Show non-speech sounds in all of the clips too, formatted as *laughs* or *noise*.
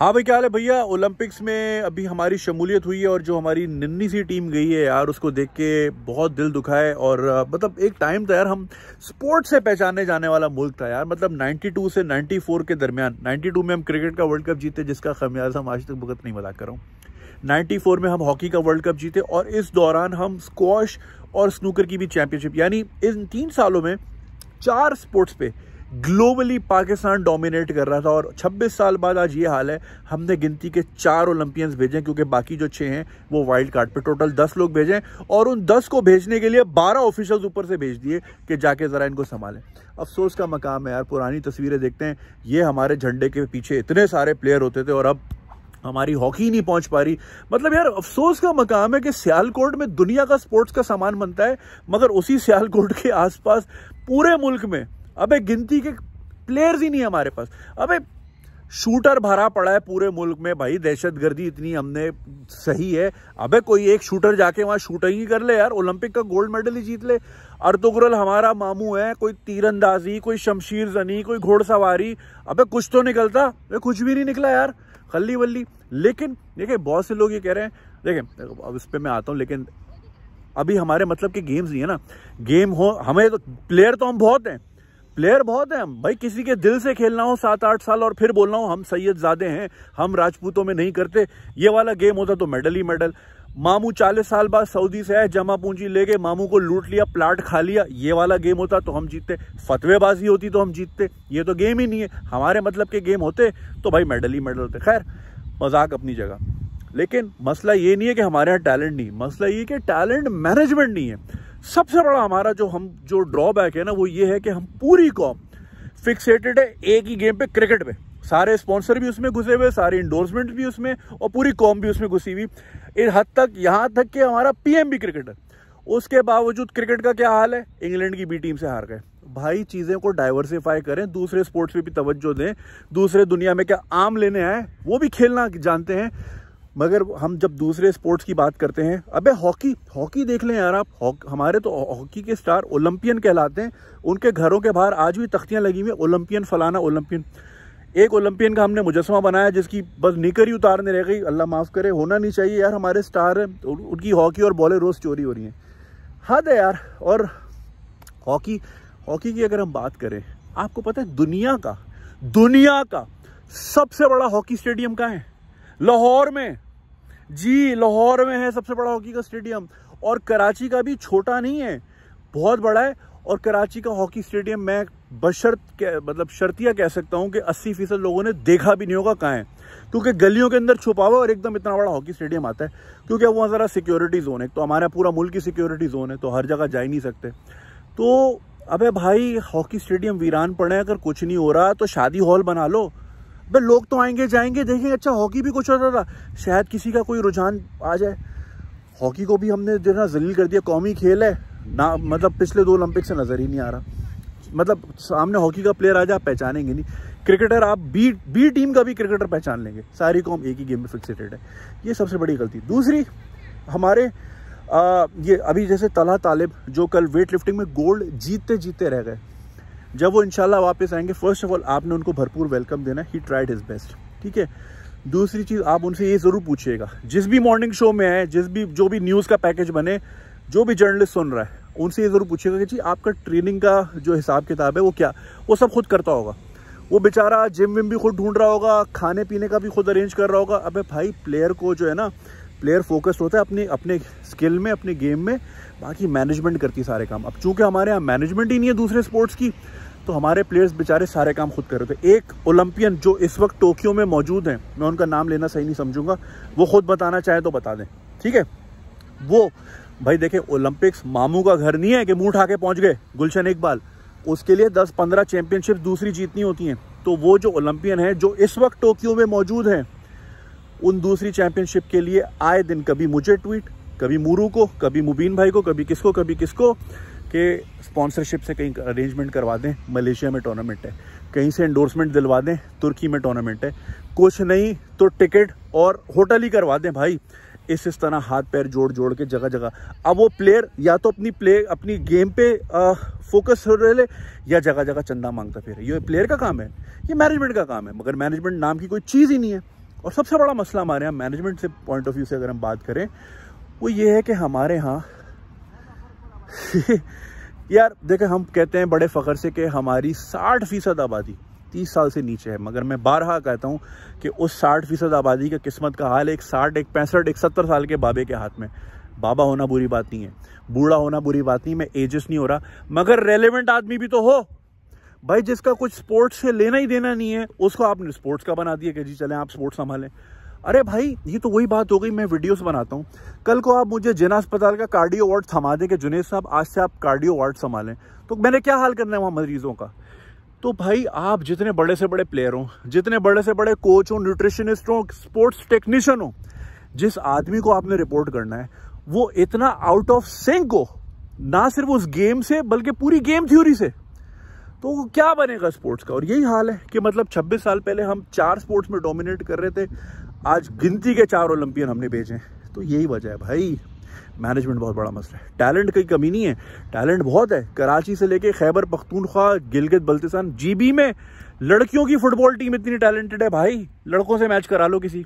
हाँ भाई क्या हाल है भैया ओलंपिक्स में अभी हमारी शमूलियत हुई है और जो हमारी निन्नी सी टीम गई है यार उसको देख के बहुत दिल दुखा है और मतलब एक टाइम था तो यार हम स्पोर्ट से पहचाने जाने वाला मुल्क था यार मतलब 92 से 94 के दरमियान 92 में हम क्रिकेट का वर्ल्ड कप जीते जिसका खमियाजा हम आज तक भुगत नहीं बता कर रहा हूँ में हम हॉकी का वर्ल्ड कप जीते और इस दौरान हम स्क्वाश और स्नूकर की भी चैंपियनशिप यानी इन तीन सालों में चार स्पोर्ट्स पे ग्लोबली पाकिस्तान डोमिनेट कर रहा था और 26 साल बाद आज ये हाल है हमने गिनती के चार ओलंपियंस भेजे क्योंकि बाकी जो छः हैं वो वाइल्ड कार्ड पे टोटल 10 लोग भेजें और उन 10 को भेजने के लिए 12 ऑफिशियल्स ऊपर से भेज दिए कि जाके ज़रा इनको संभालें अफसोस का मकाम है यार पुरानी तस्वीरें देखते हैं ये हमारे झंडे के पीछे इतने सारे प्लेयर होते थे और अब हमारी हॉकी नहीं पहुंच पा रही मतलब यार अफसोस का मकाम है कि सियालकोट में दुनिया का स्पोर्ट्स का सामान बनता है मगर उसी सियालकोट के आसपास पूरे मुल्क में अबे गिनती के प्लेयर्स ही नहीं हमारे पास अबे शूटर भरा पड़ा है पूरे मुल्क में भाई दहशतगर्दी इतनी हमने सही है अबे कोई एक शूटर जाके वहाँ शूटिंग ही कर ले यार ओलंपिक का गोल्ड मेडल ही जीत ले अर्तुगरल हमारा मामू है कोई तीरंदाजी कोई शमशीर जनी कोई घोड़सवारी अबे कुछ तो निकलता अबे कुछ भी नहीं निकला यार खल्ली वल्ली लेकिन देखिए बहुत से लोग ये कह रहे हैं देखें अब इस पर मैं आता हूँ लेकिन अभी हमारे मतलब के गेम्स नहीं है ना गेम हो हमें तो प्लेयर तो हम बहुत हैं प्लेयर बहुत हैं भाई किसी के दिल से खेलना हो सात आठ साल और फिर बोलना हो हम सैयद ज्यादे हैं हम राजपूतों में नहीं करते ये वाला गेम होता तो मेडल ही मेडल मामू चालीस साल बाद सऊदी से आए जमा पूंजी लेके मामू को लूट लिया प्लाट खा लिया ये वाला गेम होता तो हम जीतते फतवेबाजी होती तो हम जीतते ये तो गेम ही नहीं है हमारे मतलब के गेम होते तो भाई मेडल ही मेडल होते खैर मजाक अपनी जगह लेकिन मसला ये नहीं है कि हमारे यहाँ टैलेंट नहीं मसला ये कि टैलेंट मैनेजमेंट नहीं है सबसे बड़ा हमारा जो हम जो ड्रॉबैक है ना वो ये है कि हम पूरी कॉम फिक्सेटेड है एक ही गेम पे क्रिकेट पे सारे स्पॉन्सर भी उसमें घुसे हुए सारे इंडोर्समेंट भी उसमें और पूरी कॉम भी उसमें घुसी हुई इस हद तक यहाँ तक कि हमारा पीएम भी क्रिकेटर उसके बावजूद क्रिकेट का क्या हाल है इंग्लैंड की बी टीम से हार गए भाई चीज़ें को डाइवर्सिफाई करें दूसरे स्पोर्ट्स पर भी तवज्जो दें दूसरे दुनिया में क्या आम लेने आए वो भी खेलना जानते हैं मगर हम जब दूसरे स्पोर्ट्स की बात करते हैं अबे हॉकी हॉकी देख लें यार आप हमारे तो हॉकी के स्टार ओलंपियन कहलाते हैं उनके घरों के बाहर आज भी तख्तियाँ लगी हुई ओलंपियन फलाना ओलंपियन एक ओलंपियन का हमने मुजस्मा बनाया जिसकी बस निकर ही उतारने रह गई अल्लाह माफ़ करे होना नहीं चाहिए यार हमारे स्टार हैं तो उनकी हॉकी और बॉलें रोज़ चोरी हो रही हैं हद है यार और हॉकी हॉकी की अगर हम बात करें आपको पता है दुनिया का दुनिया का सबसे बड़ा हॉकी स्टेडियम कहाँ है लाहौर में जी लाहौर में है सबसे बड़ा हॉकी का स्टेडियम और कराची का भी छोटा नहीं है बहुत बड़ा है और कराची का हॉकी स्टेडियम मैं बशर्त मतलब शर्तिया कह सकता हूँ कि अस्सी फीसद लोगों ने देखा भी नहीं होगा कहाँ है क्योंकि गलियों के अंदर छुपा हुआ और एकदम इतना बड़ा हॉकी स्टेडियम आता है क्योंकि अब वहाँ ज़रा सिक्योरिटी जोन है तो हमारा पूरा मुल्क ही सिक्योरिटी जोन है तो हर जगह जा ही नहीं सकते तो अबे भाई हॉकी स्टेडियम वीरान पड़े अगर कुछ नहीं हो रहा तो शादी हॉल बना लो भाई लोग तो आएंगे जाएंगे देखेंगे अच्छा हॉकी भी कुछ होता था शायद किसी का कोई रुझान आ जाए हॉकी को भी हमने जो है ना जलील कर दिया कौमी खेल है ना मतलब पिछले दो ओलंपिक से नज़र ही नहीं आ रहा मतलब सामने हॉकी का प्लेयर आ जाए आप पहचानेंगे नहीं क्रिकेटर आप बी बी टीम का भी क्रिकेटर पहचान लेंगे सारी कौम एक ही गेम में फिक्सेटेड है ये सबसे बड़ी गलती दूसरी हमारे आ, ये अभी जैसे तला तालिब जो कल वेट लिफ्टिंग में गोल्ड जीतते जीतते रह गए जब वो इनशाला वापस आएंगे फर्स्ट ऑफ ऑल आपने उनको भरपूर वेलकम देना ही ट्राइड इज बेस्ट ठीक है दूसरी चीज़ आप उनसे ये ज़रूर पूछिएगा जिस भी मॉर्निंग शो में है जिस भी जो भी न्यूज़ का पैकेज बने जो भी जर्नलिस्ट सुन रहा है उनसे ये ज़रूर पूछिएगा कि जी आपका ट्रेनिंग का जो हिसाब किताब है वो क्या वो सब खुद करता होगा वो बेचारा जिम विम भी खुद ढूंढ रहा होगा खाने पीने का भी खुद अरेंज कर रहा होगा अबे भाई प्लेयर को जो है ना प्लेयर फोकस्ड होता है अपने अपने स्किल में अपने गेम में बाकी मैनेजमेंट करती सारे काम अब चूंकि हमारे यहाँ मैनेजमेंट ही नहीं है दूसरे स्पोर्ट्स की तो हमारे प्लेयर्स बेचारे सारे काम खुद कर रहे थे एक ओलंपियन जो इस वक्त टोक्यो में मौजूद हैं मैं उनका नाम लेना सही नहीं समझूंगा वो खुद बताना चाहे तो बता दें ठीक है वो भाई देखे ओलंपिक्स मामू का घर नहीं है कि मुंह उठा के पहुँच गए गुलशन इकबाल उसके लिए 10-15 चैंपियनशिप दूसरी जीतनी होती हैं तो वो जो ओलंपियन है जो इस वक्त टोक्यो में मौजूद हैं उन दूसरी चैंपियनशिप के लिए आए दिन कभी मुझे ट्वीट कभी मुरू को कभी मुबीन भाई को कभी किसको कभी किसको के स्पॉन्सरशिप से कहीं अरेंजमेंट करवा दें मलेशिया में टूर्नामेंट है कहीं से इंडोर्समेंट दिलवा दें तुर्की में टूर्नामेंट है कुछ नहीं तो टिकट और होटल ही करवा दें भाई इस इस तरह हाथ पैर जोड़ जोड़ के जगह जगह अब वो प्लेयर या तो अपनी प्ले अपनी गेम पे आ, फोकस हो रहे ले, या जगह जगह चंदा मांगता फिर ये प्लेयर का काम है ये मैनेजमेंट का काम है मगर मैनेजमेंट नाम की कोई चीज़ ही नहीं है और सबसे बड़ा मसला हमारे यहाँ मैनेजमेंट से पॉइंट ऑफ व्यू से अगर हम बात करें वो ये है कि हमारे यहाँ *laughs* यार देखें हम कहते हैं बड़े फ़ख्र से कि हमारी साठ फ़ीसद आबादी तीस साल से नीचे है मगर मैं बारहा कहता हूँ कि उस साठ फ़ीसद आबादी का किस्मत का हाल एक साठ एक पैंसठ एक सत्तर साल के बाबे के हाथ में बाबा होना बुरी बात नहीं है बूढ़ा होना बुरी बात नहीं मैं एजस नहीं हो रहा मगर रेलिवेंट आदमी भी तो हो भाई जिसका कुछ स्पोर्ट्स से लेना ही देना नहीं है उसको आपने स्पोर्ट्स का बना दिया कि जी चलें आप स्पोर्ट्स संभालें अरे भाई ये तो वही बात हो गई मैं वीडियोस बनाता हूँ कल को आप मुझे जिना अस्पताल का कार्डियो वार्ड थमा दें कि जुनेद साहब आज से आप कार्डियो वार्ड संभालें तो मैंने क्या हाल करना है वहाँ मरीजों का तो भाई आप जितने बड़े से बड़े प्लेयर हों जितने बड़े से बड़े कोच हों न्यूट्रिशनिस्ट हों स्पोर्ट्स टेक्नीशियन हों जिस आदमी को आपने रिपोर्ट करना है वो इतना आउट ऑफ सिंक हो ना सिर्फ उस गेम से बल्कि पूरी गेम थ्योरी से तो क्या बनेगा स्पोर्ट्स का और यही हाल है कि मतलब 26 साल पहले हम चार स्पोर्ट्स में डोमिनेट कर रहे थे आज गिनती के चार ओलंपियन हमने भेजे हैं तो यही वजह है भाई मैनेजमेंट बहुत बड़ा मसला है टैलेंट की कमी नहीं है टैलेंट बहुत है कराची से लेके खैबर पख्तूनख्वा गिलगित बल्तिसान जीबी में लड़कियों की फुटबॉल टीम इतनी टैलेंटेड है भाई लड़कों से मैच करा लो किसी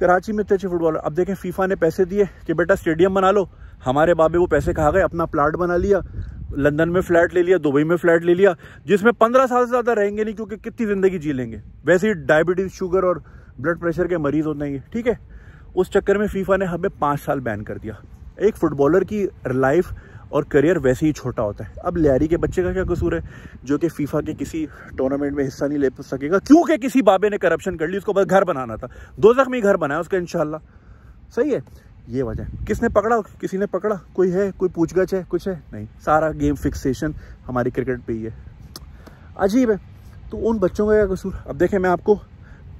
कराची में इतने अच्छे फुटबॉलर अब देखें फीफा ने पैसे दिए कि बेटा स्टेडियम बना लो हमारे बाबे वो पैसे कहा गए अपना प्लाट बना लिया लंदन में फ्लैट ले लिया दुबई में फ्लैट ले लिया जिसमें पंद्रह साल से ज़्यादा रहेंगे नहीं क्योंकि कितनी ज़िंदगी जी लेंगे वैसे ही डायबिटीज़ शुगर और ब्लड प्रेशर के मरीज़ होते हैं ठीक है उस चक्कर में फीफा ने हमें पांच साल बैन कर दिया एक फुटबॉलर की लाइफ और करियर वैसे ही छोटा होता है अब लियारी के बच्चे का क्या कसूर है जो कि फीफा के किसी टूर्नामेंट में हिस्सा नहीं ले सकेगा क्योंकि किसी बाबे ने करप्शन कर ली उसको बस घर बनाना था दो जख्मी घर बनाया उसका इनशाला सही है ये वजह है किसने पकड़ा किसी ने पकड़ा कोई है कोई पूछगछ है कुछ है नहीं सारा गेम फिक्सेशन हमारी क्रिकेट पे ही है अजीब है तो उन बच्चों का क्या कसूर अब देखें मैं आपको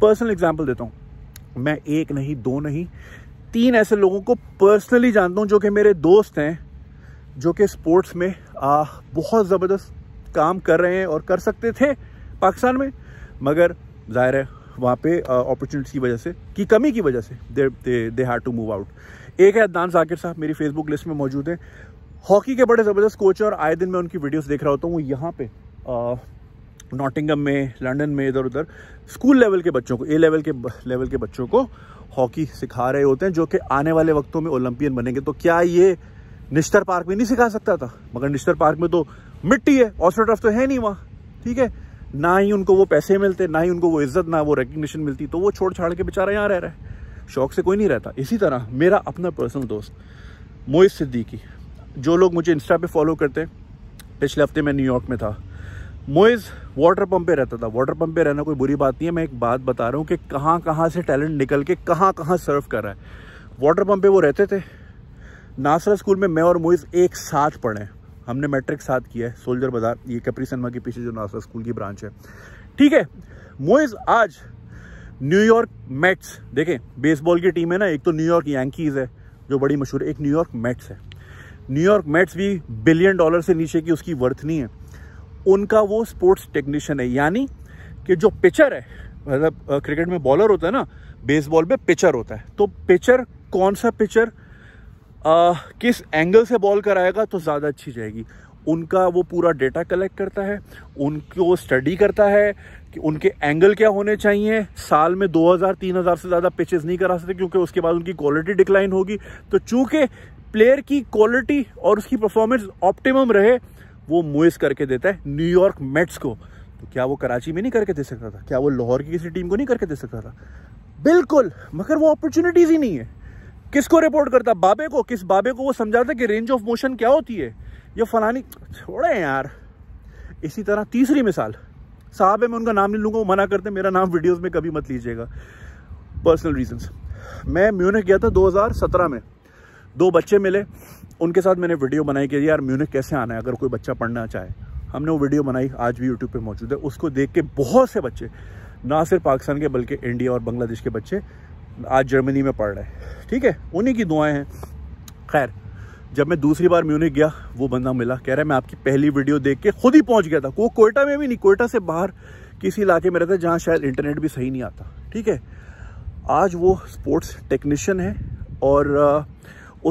पर्सनल एग्जाम्पल देता हूँ मैं एक नहीं दो नहीं तीन ऐसे लोगों को पर्सनली जानता हूँ जो कि मेरे दोस्त हैं जो कि स्पोर्ट्स में आ, बहुत ज़बरदस्त काम कर रहे हैं और कर सकते थे पाकिस्तान में मगर ज़ाहिर है वहाँ पे अपॉर्चुनिटीज की वजह से की कमी की वजह से they they had to move out एक है अदनान जाकिर साहब मेरी फेसबुक लिस्ट में मौजूद है हॉकी के बड़े ज़बरदस्त कोच हैं और आए दिन मैं उनकी वीडियोस देख रहा होता हूँ यहाँ पे नॉटिंगम में लंदन में इधर उधर स्कूल लेवल के बच्चों को ए लेवल के लेवल के बच्चों को हॉकी सिखा रहे होते हैं जो कि आने वाले वक्तों में ओलंपियन बनेंगे तो क्या ये निश्तर पार्क में नहीं सिखा सकता था मगर निश्तर पार्क में तो मिट्टी है ऑस्ट्रेटफ तो है नहीं वहाँ ठीक है ना ही उनको वो पैसे मिलते ना ही उनको वो इज्जत ना वो रिकग्निशन मिलती तो वो छोड़ छाड़ के बेचारा यहाँ रह रहा है शौक से कोई नहीं रहता इसी तरह मेरा अपना पर्सनल दोस्त मोइस सिद्दीकी जो लोग मुझे इंस्टा पे फॉलो करते हैं पिछले हफ्ते मैं न्यूयॉर्क में था मोइज़ वाटर पम्प पे रहता था वाटर पम्प पे रहना कोई बुरी बात नहीं है मैं एक बात बता रहा हूँ कि कहाँ कहाँ से टैलेंट निकल के कहाँ कहाँ सर्व कर रहा है वाटर पम्प पे वो रहते थे नासरा स्कूल में मैं और मोइज़ एक साथ पढ़े हमने मैट्रिक साथ किया है सोल्जर बाजार ये कपरी सन्मा के पीछे जो नासा स्कूल की ब्रांच है ठीक है मोइज आज न्यूयॉर्क मेट्स देखें बेसबॉल की टीम है ना एक तो न्यूयॉर्क यांकीज़ है जो बड़ी मशहूर है एक न्यूयॉर्क मेट्स है न्यूयॉर्क मेट्स भी बिलियन डॉलर से नीचे की उसकी वर्थ नहीं है उनका वो स्पोर्ट्स टेक्नीशियन है यानी कि जो पिचर है मतलब क्रिकेट में बॉलर होता है ना बेसबॉल में पिचर होता है तो पिचर कौन सा पिचर आ, किस एंगल से बॉल कराएगा तो ज़्यादा अच्छी जाएगी उनका वो पूरा डेटा कलेक्ट करता है उनको स्टडी करता है कि उनके एंगल क्या होने चाहिए साल में 2000 3000 से ज़्यादा पिचेस नहीं करा सकते क्योंकि उसके बाद उनकी क्वालिटी डिक्लाइन होगी तो चूंकि प्लेयर की क्वालिटी और उसकी परफॉर्मेंस ऑप्टिमम रहे वो मुइस करके देता है न्यूयॉर्क मेट्स को तो क्या वो कराची में नहीं करके दे सकता था क्या वो लाहौर की किसी टीम को नहीं करके दे सकता था बिल्कुल मगर वो अपॉर्चुनिटीज़ ही नहीं है किसको रिपोर्ट करता बाबे को किस बाबे को वो समझाता कि रेंज ऑफ मोशन क्या होती है ये फलानी छोड़े यार इसी तरह तीसरी मिसाल साहब है मैं उनका नाम नहीं लूँगा वो मना करते मेरा नाम वीडियोस में कभी मत लीजिएगा पर्सनल रीजंस मैं म्यूनिक गया था 2017 में दो बच्चे मिले उनके साथ मैंने वीडियो बनाई कि यार म्यूनिक कैसे आना है अगर कोई बच्चा पढ़ना चाहे हमने वो वीडियो बनाई आज भी यूट्यूब पर मौजूद है उसको देख के बहुत से बच्चे ना सिर्फ पाकिस्तान के बल्कि इंडिया और बांग्लादेश के बच्चे आज जर्मनी में पढ़ रहा है ठीक है उन्हीं की दुआएं हैं खैर जब मैं दूसरी बार म्यूनिक गया वो बंदा मिला कह रहा है मैं आपकी पहली वीडियो देख के खुद ही पहुंच गया था वो कोयटा में भी नहीं कोयटा से बाहर किसी इलाके में रहता है जहाँ शायद इंटरनेट भी सही नहीं आता ठीक है आज वो स्पोर्ट्स टेक्नीशियन है और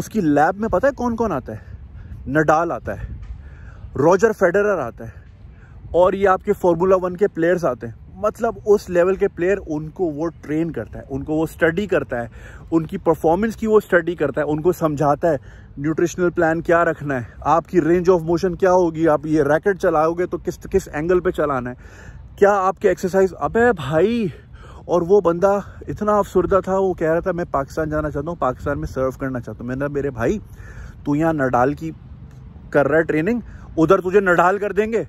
उसकी लैब में पता है कौन कौन आता है नडाल आता है रॉजर फेडरर आता है और ये आपके फार्मूला वन के प्लेयर्स आते हैं मतलब उस लेवल के प्लेयर उनको वो ट्रेन करता है उनको वो स्टडी करता है उनकी परफॉर्मेंस की वो स्टडी करता है उनको समझाता है न्यूट्रिशनल प्लान क्या रखना है आपकी रेंज ऑफ मोशन क्या होगी आप ये रैकेट चलाओगे तो किस किस एंगल पे चलाना है क्या आपके एक्सरसाइज अबे भाई और वो बंदा इतना अफसरदा था वो कह रहा था मैं पाकिस्तान जाना चाहता हूँ पाकिस्तान में सर्व करना चाहता हूँ मैंने मेरे भाई तू यहाँ नडाल की कर रहा है ट्रेनिंग उधर तुझे नडाल कर देंगे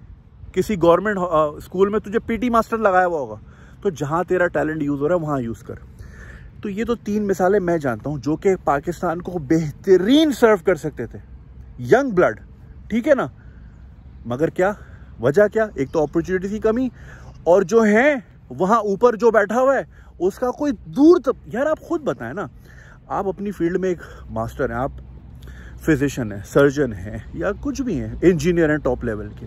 किसी गवर्नमेंट स्कूल में तुझे पीटी मास्टर लगाया हुआ होगा तो जहाँ तेरा टैलेंट यूज़ हो रहा है वहाँ यूज़ कर तो ये तो तीन मिसालें मैं जानता हूँ जो कि पाकिस्तान को बेहतरीन सर्व कर सकते थे यंग ब्लड ठीक है ना मगर क्या वजह क्या एक तो अपॉर्चुनिटी की कमी और जो है वहाँ ऊपर जो बैठा हुआ है उसका कोई दूर तक यार आप खुद बताएं ना आप अपनी फील्ड में एक मास्टर हैं आप फिजिशन हैं सर्जन हैं या कुछ भी हैं इंजीनियर हैं टॉप लेवल के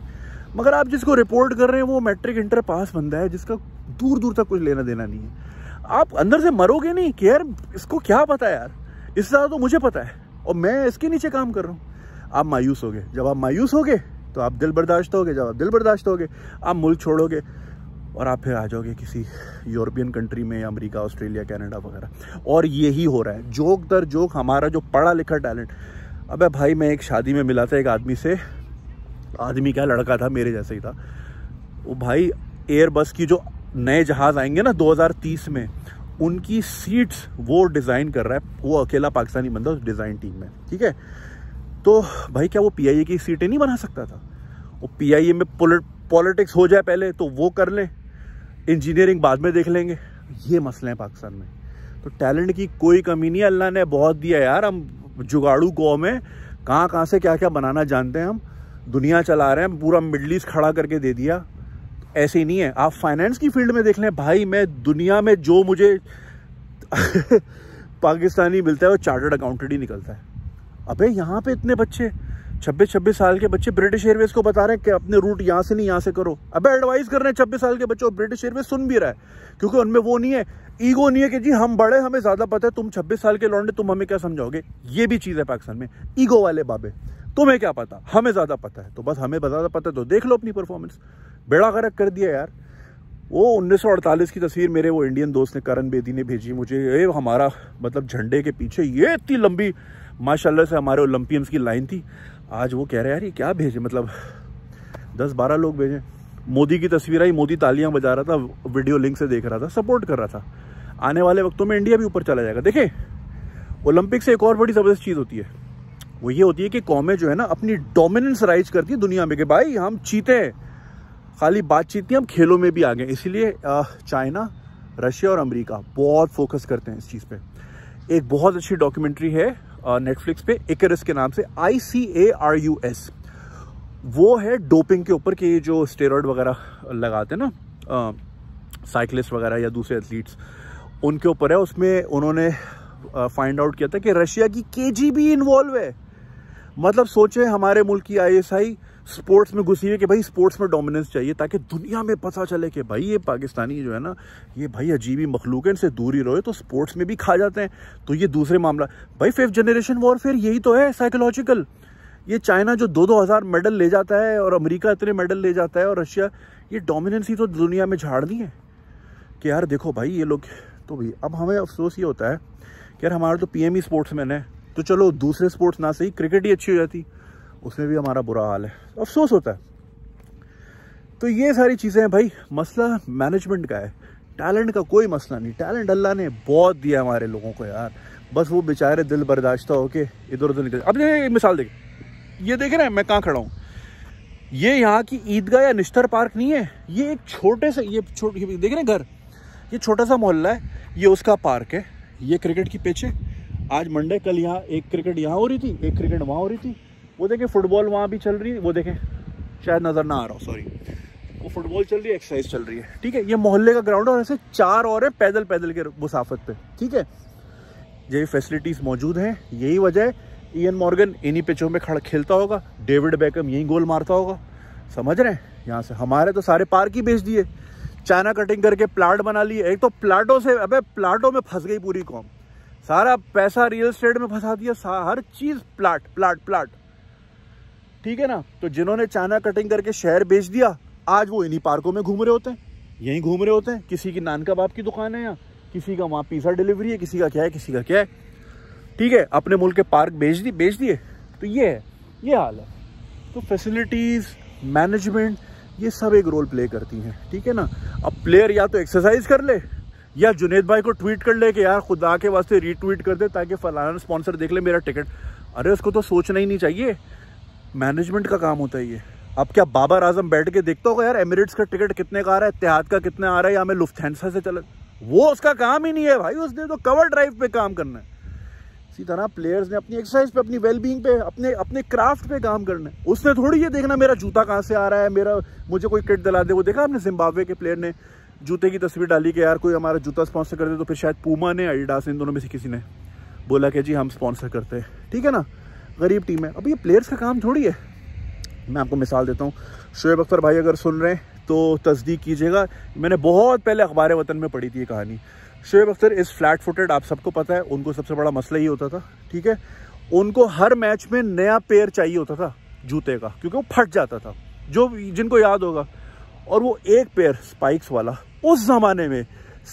मगर आप जिसको रिपोर्ट कर रहे हैं वो मैट्रिक इंटर पास बंदा है जिसका दूर दूर तक कुछ लेना देना नहीं है आप अंदर से मरोगे नहीं कि यार इसको क्या पता यार इससे ज़्यादा तो मुझे पता है और मैं इसके नीचे काम कर रहा हूँ आप मायूस हो गए जब आप मायूस हो गए तो आप दिल बर्दाश्त हो गए जब आप दिल बर्दाश्त हो गए आप मुल्क छोड़ोगे और आप फिर आ जाओगे किसी यूरोपियन कंट्री में अमेरिका ऑस्ट्रेलिया कनाडा वगैरह और यही हो रहा है जोक दर जोक हमारा जो पढ़ा लिखा टैलेंट अबे भाई मैं एक शादी में मिला था एक आदमी से आदमी क्या लड़का था मेरे जैसे ही था वो भाई एयरबस की जो नए जहाज़ आएंगे ना 2030 में उनकी सीट्स वो डिज़ाइन कर रहा है वो अकेला पाकिस्तानी बंदा उस डिज़ाइन टीम में ठीक है तो भाई क्या वो पीआईए की सीटें नहीं बना सकता था वो पीआईए में पॉलिटिक्स हो जाए पहले तो वो कर लें इंजीनियरिंग बाद में देख लेंगे ये मसले हैं पाकिस्तान में तो टैलेंट की कोई कमी नहीं अल्लाह ने बहुत दिया यार हम जुगाड़ू गो में कहाँ कहाँ से क्या क्या बनाना जानते हैं हम दुनिया चला रहे हैं पूरा मिडल ईस्ट खड़ा करके दे दिया ऐसे ही नहीं है आप फाइनेंस की फील्ड में देख लें भाई मैं दुनिया में जो मुझे *laughs* पाकिस्तानी मिलता है वो चार्टर्ड अकाउंटेंट ही निकलता है अबे यहाँ पे इतने बच्चे छब्बीस छब्बीस साल के बच्चे ब्रिटिश एयरवेज को बता रहे हैं कि अपने रूट यहाँ से नहीं यहाँ से करो अबे एडवाइस कर रहे हैं छब्बीस साल के बच्चों ब्रिटिश एयरवेज सुन भी रहा है क्योंकि उनमें वो नहीं है ईगो नहीं है कि जी हम बड़े हमें ज़्यादा पता है तुम छब्बीस साल के लौंडे तुम हमें क्या समझाओगे ये भी चीज़ है पाकिस्तान में ईगो वाले बाबे तुम्हें क्या पता हमें ज़्यादा पता है तो बस हमें ज़्यादा पता है तो देख लो अपनी परफॉर्मेंस बेड़ा गर्क कर दिया यार वो 1948 की तस्वीर मेरे वो इंडियन दोस्त ने करण बेदी ने भेजी मुझे ये हमारा मतलब झंडे के पीछे ये इतनी लंबी माशाल्लाह से हमारे ओलंपियंस की लाइन थी आज वो कह रहे यार ये क्या भेजे मतलब दस बारह लोग भेजे मोदी की तस्वीर आई मोदी तालियां बजा रहा था वीडियो लिंक से देख रहा था सपोर्ट कर रहा था आने वाले वक्तों में इंडिया भी ऊपर चला जाएगा देखे ओलंपिक से एक और बड़ी ज़बरदस्त चीज़ होती है वो ये होती है कि कौमें जो है ना अपनी डोमिनेंस राइज करती है दुनिया में कि भाई हम चीते हैं खाली बातचीत नहीं हम खेलों में भी आ गए इसीलिए चाइना रशिया और अमेरिका बहुत फोकस करते हैं इस चीज़ पे एक बहुत अच्छी डॉक्यूमेंट्री है नेटफ्लिक्स पे इकरस के नाम से I C A R U S वो है डोपिंग के ऊपर कि जो स्टेरॉयड वगैरह लगाते हैं ना साइकिलिस्ट वगैरह या दूसरे एथलीट्स उनके ऊपर है उसमें उन्होंने फाइंड आउट किया था कि रशिया की के इन्वॉल्व है मतलब सोचे हमारे मुल्क की आईएसआई स्पोर्ट्स में घुसी हुई कि भाई स्पोर्ट्स में डोमिनेंस चाहिए ताकि दुनिया में पता चले कि भाई ये पाकिस्तानी जो है ना ये भाई अजीब ही मखलूक है दूरी दूर ही तो स्पोर्ट्स में भी खा जाते हैं तो ये दूसरे मामला भाई फिफ्थ जनरेशन वॉरफेयर यही तो है साइकोलॉजिकल ये चाइना जो दो दो हज़ार मेडल ले जाता है और अमेरिका इतने मेडल ले जाता है और रशिया ये डोमिनेंस ही तो दुनिया में झाड़नी है कि यार देखो भाई ये लोग तो भाई अब हमें अफसोस ये होता है कि यार हमारा तो पीएम ही स्पोर्ट्स मैन है तो चलो दूसरे स्पोर्ट्स ना सही क्रिकेट ही अच्छी हो जाती उसमें भी हमारा बुरा हाल है अफसोस होता है तो ये सारी चीज़ें हैं भाई मसला मैनेजमेंट का है टैलेंट का कोई मसला नहीं टैलेंट अल्लाह ने बहुत दिया हमारे लोगों को यार बस वो बेचारे दिल बर्दाश्त होके इधर उधर निकल अब देखिए मिसाल देखिए ये देखे ना मैं कहाँ खड़ा हूँ ये यहाँ की ईदगाह या निश्तर पार्क नहीं है ये एक छोटे से ये छोटे देख रहे घर ये छोटा सा मोहल्ला है ये उसका पार्क है ये क्रिकेट की पिच है आज मंडे कल यहाँ एक क्रिकेट यहाँ हो रही थी एक क्रिकेट वहाँ हो रही थी वो देखें फुटबॉल वहाँ भी चल रही है वो देखें शायद नज़र ना आ रहा हो सॉरी वो फुटबॉल चल रही है एक्सरसाइज चल रही है ठीक है ये मोहल्ले का ग्राउंड है और ऐसे चार और है पैदल पैदल के मुसाफत पे ठीक है ये फैसिलिटीज़ मौजूद हैं यही वजह है ईएन मॉर्गन इन्हीं पिचों में खड़ा खेलता होगा डेविड बैकम यहीं गोल मारता होगा समझ रहे हैं यहाँ से हमारे तो सारे पार्क ही बेच दिए चाइना कटिंग करके प्लाट बना लिए एक तो प्लाटों से अब प्लाटों में फंस गई पूरी कौम सारा पैसा रियल स्टेट में फंसा दिया हर चीज प्लाट प्लाट प्लाट ठीक है ना तो जिन्होंने चाइना कटिंग करके शहर बेच दिया आज वो इन्हीं पार्कों में घूम रहे होते हैं यहीं घूम रहे होते हैं किसी की नान का बाप की दुकान है या किसी का वहाँ पिज्ज़ा डिलीवरी है किसी का क्या है किसी का क्या है ठीक है अपने मुल्क के पार्क बेच दी बेच दिए तो ये है ये हाल है तो फैसिलिटीज़ मैनेजमेंट ये सब एक रोल प्ले करती हैं ठीक है ना अब प्लेयर या तो एक्सरसाइज कर ले या जुनेद भाई को ट्वीट कर ले कि यार खुदा के वास्ते रीट्वीट कर दे ताकि फलाना स्पॉन्सर देख ले मेरा टिकट अरे उसको तो सोचना ही नहीं चाहिए मैनेजमेंट का काम होता है ये अब क्या बाबर आजम बैठ के देखता होगा यार एमिरेट्स का टिकट कितने का आ रहा है इतिहाद का कितना आ रहा है या हमें लुफ्थेंसा से चला वो उसका काम ही नहीं है भाई उसने तो कवर ड्राइव पे काम करना है इसी तरह प्लेयर्स ने अपनी एक्सरसाइज पे अपनी वेलबींग पे अपने अपने क्राफ्ट पे काम करना है उसने थोड़ी ये देखना मेरा जूता कहाँ से आ रहा है मेरा मुझे कोई किट दिला दे वो देखा आपने जिम्बाब्वे के प्लेयर ने जूते की तस्वीर डाली कि यार कोई हमारा जूता स्पॉन्सर कर दे तो फिर शायद पूमा ने अल्डास इन दोनों में से किसी ने बोला कि जी हम स्पॉन्सर करते हैं ठीक है ना गरीब टीम है अब ये प्लेयर्स का काम थोड़ी है मैं आपको मिसाल देता हूँ शोएब अख्तर भाई अगर सुन रहे हैं तो तस्दीक कीजिएगा मैंने बहुत पहले अखबार वतन में पढ़ी थी ये कहानी शोएब अख्तर इस फ्लैट फुटेड आप सबको पता है उनको सबसे बड़ा मसला ये होता था ठीक है उनको हर मैच में नया पेयर चाहिए होता था जूते का क्योंकि वो फट जाता था जो जिनको याद होगा और वो एक पेयर स्पाइक्स वाला उस ज़माने में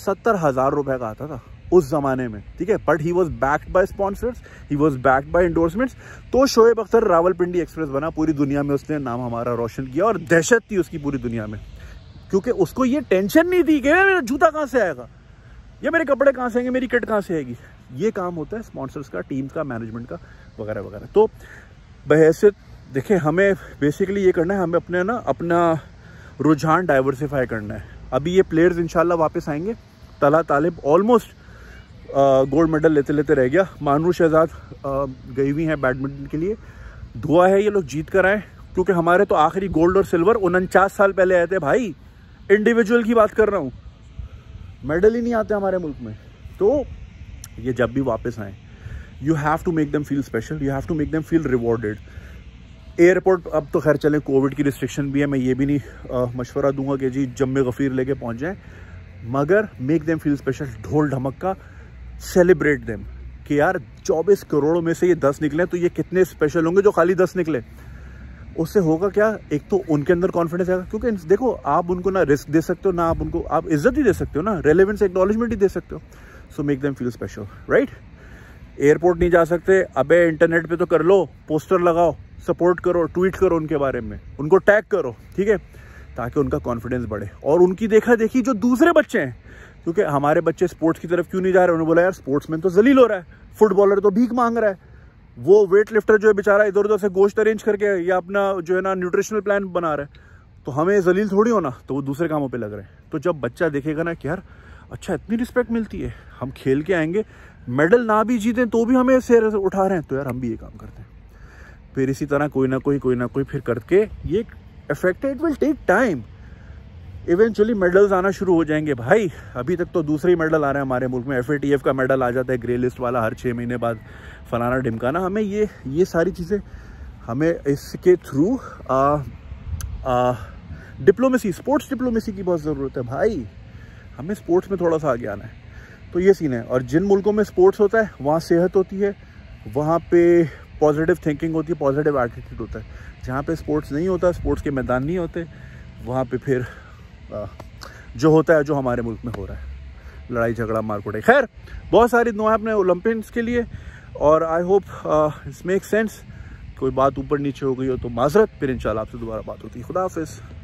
सत्तर हज़ार रुपये का आता था उस ज़माने में ठीक है but he was backed by sponsors he was backed by endorsements तो शोएब अख्तर रावलपिंडी एक्सप्रेस बना पूरी दुनिया में उसने नाम हमारा रोशन किया और दहशत थी उसकी पूरी दुनिया में क्योंकि उसको ये टेंशन नहीं थी कि मेरा जूता कहाँ से आएगा ये मेरे कपड़े कहाँ से आएंगे मेरी किट कहाँ से आएगी ये काम होता है स्पॉन्सर्स का टीम्स का मैनेजमेंट का वगैरह वगैरह तो बहसियत देखें हमें बेसिकली ये करना है हमें अपने ना अपना रुझान डाइवर्सिफाई करना है अभी ये प्लेयर्स इनशाला वापस आएंगे तला तालिब ऑलमोस्ट गोल्ड मेडल लेते लेते रह गया मानू शहजाद गई हुई हैं बैडमिंटन के लिए दुआ है ये लोग जीत कर आए क्योंकि हमारे तो आखिरी गोल्ड और सिल्वर उनचास साल पहले आए थे भाई इंडिविजुअल की बात कर रहा हूँ मेडल ही नहीं आते हमारे मुल्क में तो ये जब भी वापस आए you have to make them feel special you have to make them feel rewarded airport अब तो खैर चले कोविड की रिस्ट्रिक्शन भी है मैं ये भी नहीं मशवरा दूंगा कि जी जम्मे गफ़ीर लेके पहुंच जाएं मगर मेक देम फील स्पेशल ढोल ढमक का सेलिब्रेट देम कि यार 24 करोड़ में से ये 10 निकले तो ये कितने स्पेशल होंगे जो खाली 10 निकले उससे होगा क्या एक तो उनके अंदर कॉन्फिडेंस आएगा क्योंकि देखो आप उनको ना रिस्क दे सकते हो ना आप उनको आप इज्जत ही दे सकते हो ना रेलिवेंस एक्नोलेजमेंट ही दे सकते हो so make them feel special right airport नहीं जा सकते अबे इंटरनेट पे तो कर लो पोस्टर लगाओ सपोर्ट करो ट्वीट करो उनके बारे में उनको टैग करो ठीक है ताकि उनका कॉन्फिडेंस बढ़े और उनकी देखा देखी जो दूसरे बच्चे हैं क्योंकि हमारे बच्चे स्पोर्ट्स की तरफ क्यों नहीं जा रहे उन्होंने बोला यार स्पोर्ट्स तो जलील हो रहा है फुटबॉलर तो भीख मांग रहा है वो वेट लिफ्टर जो है बेचारा इधर उधर से गोश्त अरेंज करके या अपना जो है ना न्यूट्रिशनल प्लान बना रहा है तो हमें जलील थोड़ी होना तो वो दूसरे कामों पे लग रहे हैं तो जब बच्चा देखेगा ना कि यार अच्छा इतनी रिस्पेक्ट मिलती है हम खेल के आएंगे मेडल ना भी जीतें तो भी हमें सिर उठा रहे हैं तो यार हम भी ये काम करते हैं फिर इसी तरह कोई ना कोई कोई ना कोई फिर करके ये इफेक्ट है it will take time eventually medals आना शुरू हो जाएंगे भाई अभी तक तो दूसरे ही मेडल आ रहे हैं हमारे मुल्क में एफ का मेडल आ जाता है ग्रे लिस्ट वाला हर छः महीने बाद फलाना ढिमकाना हमें ये ये सारी चीज़ें हमें इसके थ्रू डिप्लोमेसी स्पोर्ट्स डिप्लोमेसी की बहुत ज़रूरत है भाई हमें स्पोर्ट्स में थोड़ा सा आगे आना है तो ये सीन है और जिन मुल्कों में स्पोर्ट्स होता है वहाँ सेहत होती है वहाँ पे पॉजिटिव थिंकिंग होती है पॉजिटिव एटीट्यूड होता है जहाँ पे स्पोर्ट्स नहीं होता स्पोर्ट्स के मैदान नहीं होते वहाँ पे फिर आ, जो होता है जो हमारे मुल्क में हो रहा है लड़ाई झगड़ा मारकुटे खैर बहुत सारी दुआएं अपने ओलंपियंस के लिए और I hope it's make sense कोई बात ऊपर नीचे हो गई हो तो माजरत फिर इन आपसे दोबारा बात होती है खुदाफिज़